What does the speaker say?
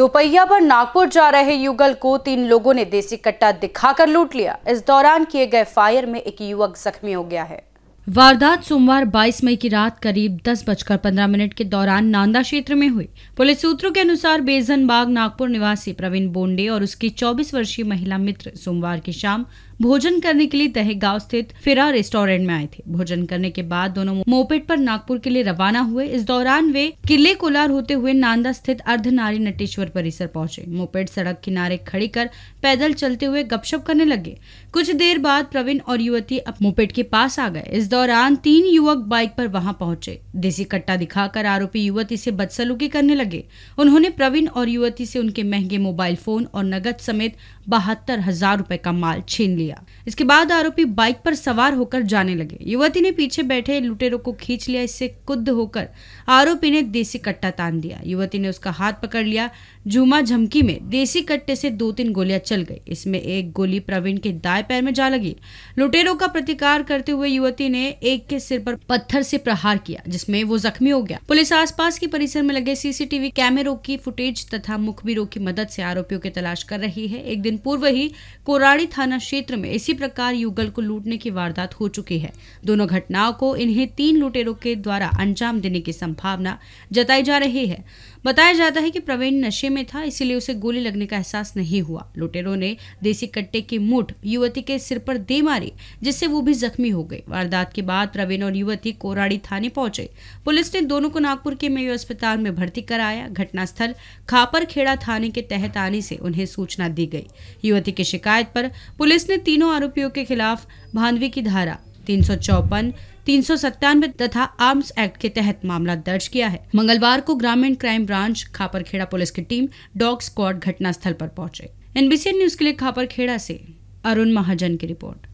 दोपहिया पर नागपुर जा रहे युगल को तीन लोगों ने देसी कट्टा दिखाकर लूट लिया इस दौरान किए गए फायर में एक युवक जख्मी हो गया है वारदात सोमवार 22 मई की रात करीब दस बजकर पंद्रह मिनट के दौरान नांदा क्षेत्र में हुई पुलिस सूत्रों के अनुसार बेजन बाग नागपुर निवासी प्रवीण बोंडे और उसकी 24 वर्षीय महिला मित्र सोमवार की शाम भोजन करने के लिए दहेगांव स्थित फिरा रेस्टोरेंट में आए थे भोजन करने के बाद दोनों मोपेट पर नागपुर के लिए रवाना हुए इस दौरान वे किले कोलार होते हुए नांदा स्थित अर्धनारी नटेश्वर परिसर पहुंचे मोपेट सड़क किनारे खड़ी कर पैदल चलते हुए गपशप करने लगे कुछ देर बाद प्रवीण और युवती अब मोपेट के पास आ गए इस दौरान तीन युवक बाइक पर वहां पहुंचे देसी कट्टा दिखाकर आरोपी युवती से बदसलूकी करने लगे उन्होंने प्रवीण और युवती से उनके महंगे मोबाइल फोन और नगद समेत बहत्तर हजार रूपए का माल छीन लिया लिया इसके बाद आरोपी बाइक पर सवार होकर जाने लगे युवती ने पीछे बैठे लुटेरों को खींच लिया इससे कुद होकर आरोपी ने देसी कट्टा तान दिया युवती ने उसका हाथ पकड़ लिया झूमा झमकी में देसी कट्टे से दो तीन गोलियां चल गई इसमें एक गोली प्रवीण के दाए पैर में जा लगी लुटेरों का प्रतिकार करते हुए युवती ने एक के सिर पर पत्थर से प्रहार किया जिसमें वो जख्मी हो गया पुलिस आसपास के परिसर में लगे सीसीटीवी कैमरों की फुटेज तथा मुखबिरों की मदद से आरोपियों की तलाश कर रही है एक दिन पूर्व ही कोराड़ी थाना क्षेत्र में इसी प्रकार युगल को लूटने की वारदात हो चुकी है दोनों घटनाओं को इन्हें तीन लुटेरों के द्वारा अंजाम देने की संभावना जताई जा रही है बताया जाता है कि प्रवीण नशे में था इसीलिए उसे गोली लगने का एहसास नहीं हुआ लुटेरों ने देसी कट्टे की मुठ युवती के सिर पर दे मारी जिससे वो भी जख्मी हो गई वारदात के बाद प्रवीण और युवती कोराड़ी थाने पहुंचे पुलिस ने दोनों को नागपुर के मेयो अस्पताल में भर्ती कराया घटनास्थल खापर खेड़ा थाने के तहत आने से उन्हें सूचना दी गई युवती की शिकायत पर पुलिस ने तीनों आरोपियों के खिलाफ भानवी की धारा तीन सौ चौपन तीन सौ सत्तानवे तथा आर्म्स एक्ट के तहत मामला दर्ज किया है मंगलवार को ग्रामीण क्राइम ब्रांच खापरखेड़ा पुलिस की टीम डॉग स्क्वाड घटनास्थल पर पहुंचे एनबीसी न्यूज के लिए खापरखेड़ा से अरुण महाजन की रिपोर्ट